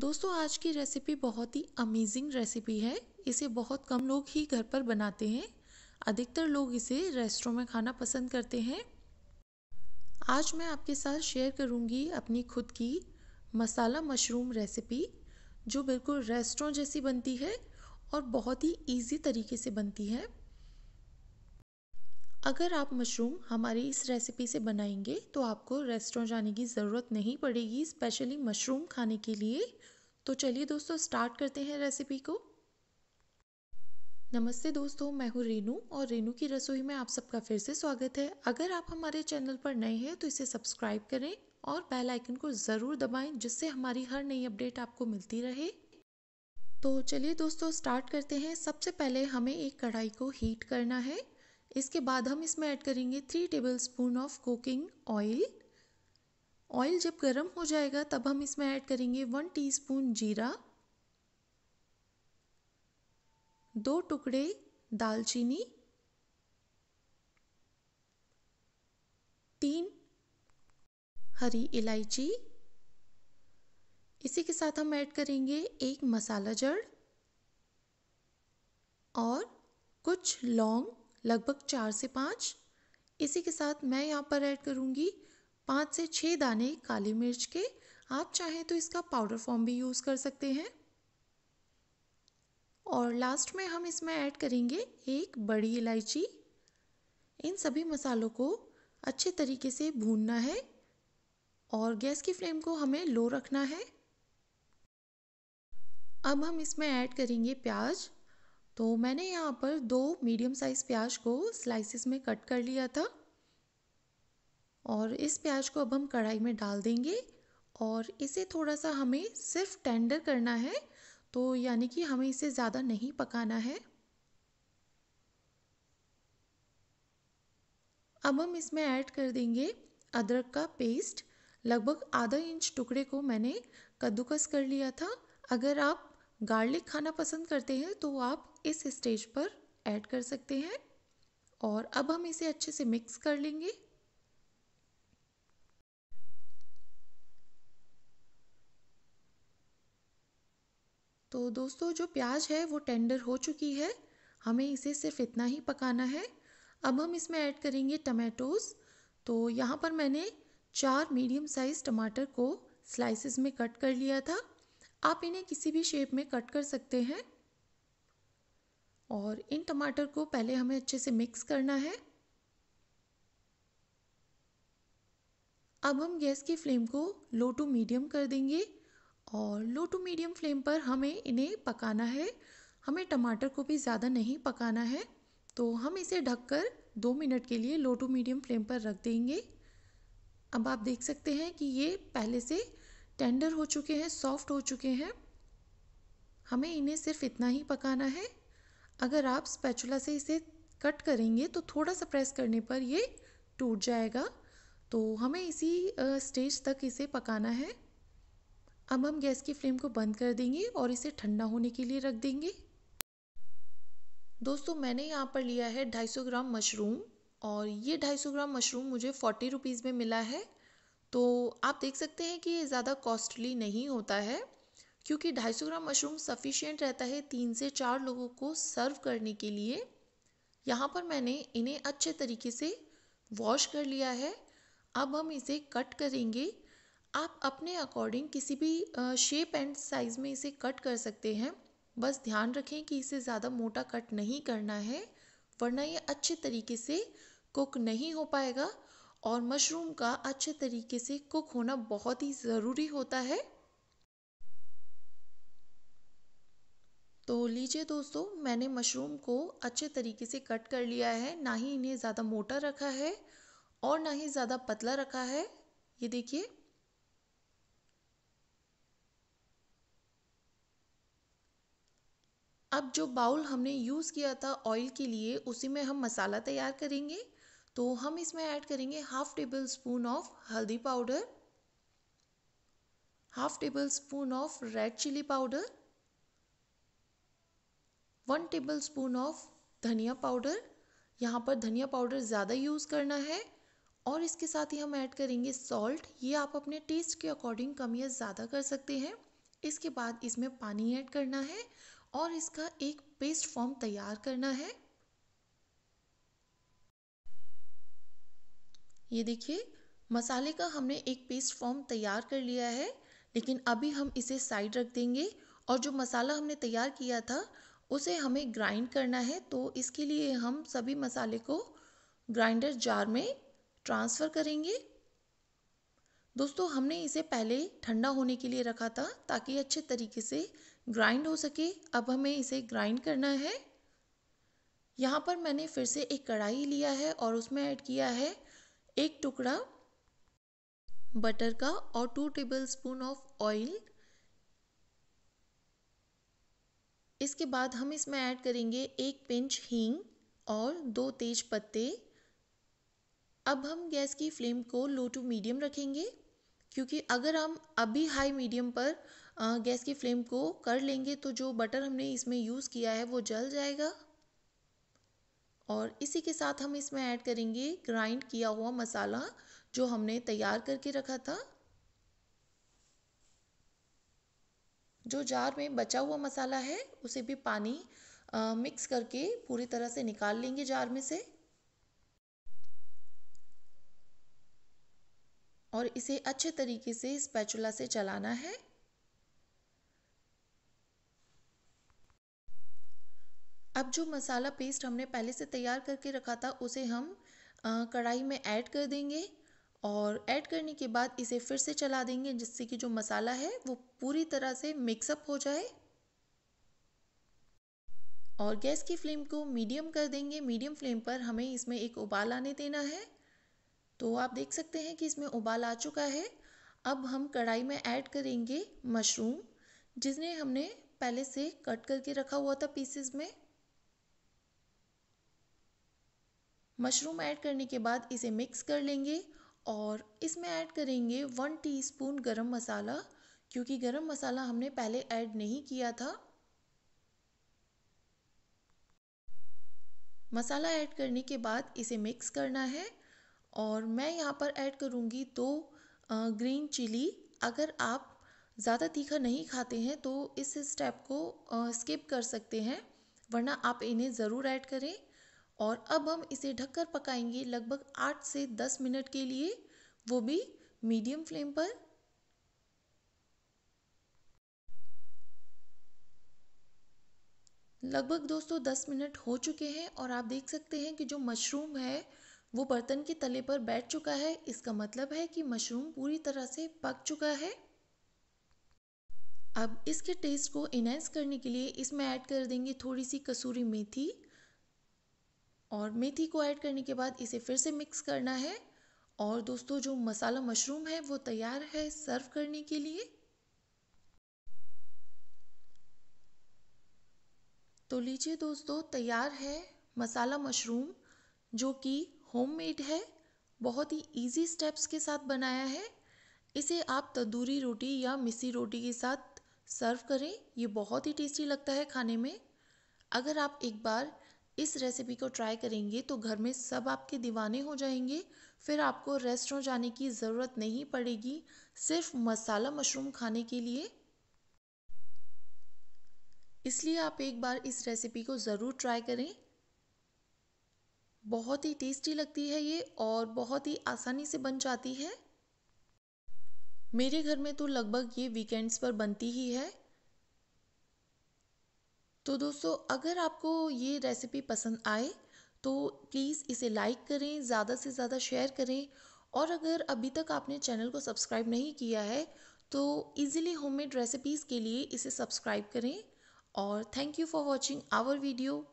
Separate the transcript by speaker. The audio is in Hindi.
Speaker 1: दोस्तों आज की रेसिपी बहुत ही अमेजिंग रेसिपी है इसे बहुत कम लोग ही घर पर बनाते हैं अधिकतर लोग इसे रेस्टोरों में खाना पसंद करते हैं आज मैं आपके साथ शेयर करूंगी अपनी खुद की मसाला मशरूम रेसिपी जो बिल्कुल रेस्टोरों जैसी बनती है और बहुत ही इजी तरीके से बनती है अगर आप मशरूम हमारी इस रेसिपी से बनाएंगे तो आपको रेस्टोरेंट जाने की ज़रूरत नहीं पड़ेगी स्पेशली मशरूम खाने के लिए तो चलिए दोस्तों स्टार्ट करते हैं रेसिपी को नमस्ते दोस्तों मैं हूँ रेनू और रेनू की रसोई में आप सबका फिर से स्वागत है अगर आप हमारे चैनल पर नए हैं तो इसे सब्सक्राइब करें और बेल आइकन को ज़रूर दबाएं जिससे हमारी हर नई अपडेट आपको मिलती रहे तो चलिए दोस्तों स्टार्ट करते हैं सबसे पहले हमें एक कढ़ाई को हीट करना है इसके बाद हम इसमें ऐड करेंगे three tablespoon of cooking oil oil जब गर्म हो जाएगा तब हम इसमें ऐड करेंगे वन टीस्पून जीरा दो टुकड़े दालचीनी तीन हरी इलायची इसी के साथ हम ऐड करेंगे एक मसाला जड़ और कुछ लौंग लगभग चार से पाँच इसी के साथ मैं यहाँ पर ऐड करूँगी पाँच से छः दाने काली मिर्च के आप चाहें तो इसका पाउडर फॉर्म भी यूज़ कर सकते हैं और लास्ट में हम इसमें ऐड करेंगे एक बड़ी इलायची इन सभी मसालों को अच्छे तरीके से भूनना है और गैस की फ्लेम को हमें लो रखना है अब हम इसमें ऐड करेंगे प्याज तो मैंने यहाँ पर दो मीडियम साइज़ प्याज को स्लाइसिस में कट कर लिया था और इस प्याज को अब हम कढ़ाई में डाल देंगे और इसे थोड़ा सा हमें सिर्फ टेंडर करना है तो यानी कि हमें इसे ज़्यादा नहीं पकाना है अब हम इसमें ऐड कर देंगे अदरक का पेस्ट लगभग आधा इंच टुकड़े को मैंने कद्दूकस कर लिया था अगर आप गार्लिक खाना पसंद करते हैं तो आप इस स्टेज पर ऐड कर सकते हैं और अब हम इसे अच्छे से मिक्स कर लेंगे तो दोस्तों जो प्याज है वो टेंडर हो चुकी है हमें इसे सिर्फ इतना ही पकाना है अब हम इसमें ऐड करेंगे टमाटोज़ तो यहाँ पर मैंने चार मीडियम साइज़ टमाटर को स्लाइसेस में कट कर लिया था आप इन्हें किसी भी शेप में कट कर सकते हैं और इन टमाटर को पहले हमें अच्छे से मिक्स करना है अब हम गैस की फ्लेम को लो टू मीडियम कर देंगे और लो टू मीडियम फ्लेम पर हमें इन्हें पकाना है हमें टमाटर को भी ज़्यादा नहीं पकाना है तो हम इसे ढककर दो मिनट के लिए लो टू मीडियम फ्लेम पर रख देंगे अब आप देख सकते हैं कि ये पहले से टेंडर हो चुके हैं सॉफ्ट हो चुके हैं हमें इन्हें सिर्फ इतना ही पकाना है अगर आप स्पैचुला से इसे कट करेंगे तो थोड़ा सा प्रेस करने पर ये टूट जाएगा तो हमें इसी स्टेज तक इसे पकाना है अब हम गैस की फ्लेम को बंद कर देंगे और इसे ठंडा होने के लिए रख देंगे दोस्तों मैंने यहाँ पर लिया है 250 ग्राम मशरूम और ये 250 ग्राम मशरूम मुझे फोर्टी रुपीज़ में मिला है तो आप देख सकते हैं कि ये ज़्यादा कॉस्टली नहीं होता है क्योंकि 250 ग्राम मशरूम सफिशियंट रहता है तीन से चार लोगों को सर्व करने के लिए यहाँ पर मैंने इन्हें अच्छे तरीके से वॉश कर लिया है अब हम इसे कट करेंगे आप अपने अकॉर्डिंग किसी भी शेप एंड साइज़ में इसे कट कर सकते हैं बस ध्यान रखें कि इसे ज़्यादा मोटा कट नहीं करना है वरना ये अच्छे तरीके से कुक नहीं हो पाएगा और मशरूम का अच्छे तरीके से कुक होना बहुत ही ज़रूरी होता है तो लीजिए दोस्तों मैंने मशरूम को अच्छे तरीके से कट कर लिया है ना ही इन्हें ज़्यादा मोटा रखा है और ना ही ज़्यादा पतला रखा है ये देखिए अब जो बाउल हमने यूज़ किया था ऑयल के लिए उसी में हम मसाला तैयार करेंगे तो हम इसमें ऐड करेंगे half tablespoon of haldi powder half tablespoon of red chilli powder one tablespoon of dhania powder यहाँ पर धनिया पाउडर ज़्यादा यूज़ करना है और इसके साथ ही हम ऐड करेंगे सॉल्ट ये आप अपने टेस्ट के अकॉर्डिंग कम या ज़्यादा कर सकते हैं इसके बाद इसमें पानी ऐड करना है और इसका एक पेस्ट फॉर्म तैयार करना है ये देखिए मसाले का हमने एक पेस्ट फॉर्म तैयार कर लिया है लेकिन अभी हम इसे साइड रख देंगे और जो मसाला हमने तैयार किया था उसे हमें ग्राइंड करना है तो इसके लिए हम सभी मसाले को ग्राइंडर जार में ट्रांसफ़र करेंगे दोस्तों हमने इसे पहले ठंडा होने के लिए रखा था ताकि अच्छे तरीके से ग्राइंड हो सके अब हमें इसे ग्राइंड करना है यहाँ पर मैंने फिर से एक कढ़ाई लिया है और उसमें ऐड किया है एक टुकड़ा बटर का और two tablespoon of oil इसके बाद हम इसमें ऐड करेंगे एक पिंच हींग और दो तेज पत्ते अब हम गैस की फ्लेम को लो टू मीडियम रखेंगे क्योंकि अगर हम अभी हाई मीडियम पर गैस की फ्लेम को कर लेंगे तो जो बटर हमने इसमें यूज़ किया है वो जल जाएगा और इसी के साथ हम इसमें ऐड करेंगे ग्राइंड किया हुआ मसाला जो हमने तैयार करके रखा था जो जार में बचा हुआ मसाला है उसे भी पानी आ, मिक्स करके पूरी तरह से निकाल लेंगे जार में से और इसे अच्छे तरीके से स्पैचुला से चलाना है अब जो मसाला पेस्ट हमने पहले से तैयार करके रखा था उसे हम कढ़ाई में ऐड कर देंगे और ऐड करने के बाद इसे फिर से चला देंगे जिससे कि जो मसाला है वो पूरी तरह से मिक्सअप हो जाए और गैस की फ्लेम को मीडियम कर देंगे मीडियम फ्लेम पर हमें इसमें एक उबाल आने देना है तो आप देख सकते हैं कि इसमें उबाल आ चुका है अब हम कढ़ाई में ऐड करेंगे मशरूम जिसने हमने पहले से कट करके रखा हुआ था पीसेस में मशरूम ऐड करने के बाद इसे मिक्स कर लेंगे और इसमें ऐड करेंगे वन टीस्पून गरम मसाला क्योंकि गरम मसाला हमने पहले ऐड नहीं किया था मसाला ऐड करने के बाद इसे मिक्स करना है और मैं यहाँ पर ऐड करूँगी दो ग्रीन चिली अगर आप ज़्यादा तीखा नहीं खाते हैं तो इस स्टेप को स्किप कर सकते हैं वरना आप इन्हें ज़रूर ऐड करें और अब हम इसे ढककर पकाएंगे लगभग आठ से दस मिनट के लिए वो भी मीडियम फ्लेम पर लगभग दोस्तों दस मिनट हो चुके हैं और आप देख सकते हैं कि जो मशरूम है वो बर्तन के तले पर बैठ चुका है इसका मतलब है कि मशरूम पूरी तरह से पक चुका है अब इसके टेस्ट को इनहेंस करने के लिए इसमें ऐड कर देंगे थोड़ी सी कसूरी मेथी और मेथी को ऐड करने के बाद इसे फिर से मिक्स करना है और दोस्तों जो मसाला मशरूम है वो तैयार है सर्व करने के लिए तो लीजिए दोस्तों तैयार है मसाला मशरूम जो कि होममेड है बहुत ही इजी स्टेप्स के साथ बनाया है इसे आप तंदूरी रोटी या मिसी रोटी के साथ सर्व करें ये बहुत ही टेस्टी लगता है खाने में अगर आप एक बार इस रेसिपी को ट्राई करेंगे तो घर में सब आपके दीवाने हो जाएंगे फिर आपको रेस्टोरेंट जाने की ज़रूरत नहीं पड़ेगी सिर्फ मसाला मशरूम खाने के लिए इसलिए आप एक बार इस रेसिपी को ज़रूर ट्राई करें बहुत ही टेस्टी लगती है ये और बहुत ही आसानी से बन जाती है मेरे घर में तो लगभग ये वीकेंड्स पर बनती ही है तो दोस्तों अगर आपको ये रेसिपी पसंद आए तो प्लीज़ इसे लाइक करें ज़्यादा से ज़्यादा शेयर करें और अगर अभी तक आपने चैनल को सब्सक्राइब नहीं किया है तो इजीली होममेड रेसिपीज़ के लिए इसे सब्सक्राइब करें और thank you for watching our video